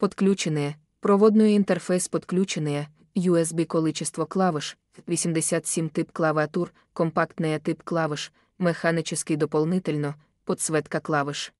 Подключене. Проводної інтерфейс подключене, USB количество клавиш, 87 тип клавиатур, компактная тип клавиш, механический дополнительно, подсветка клавиш.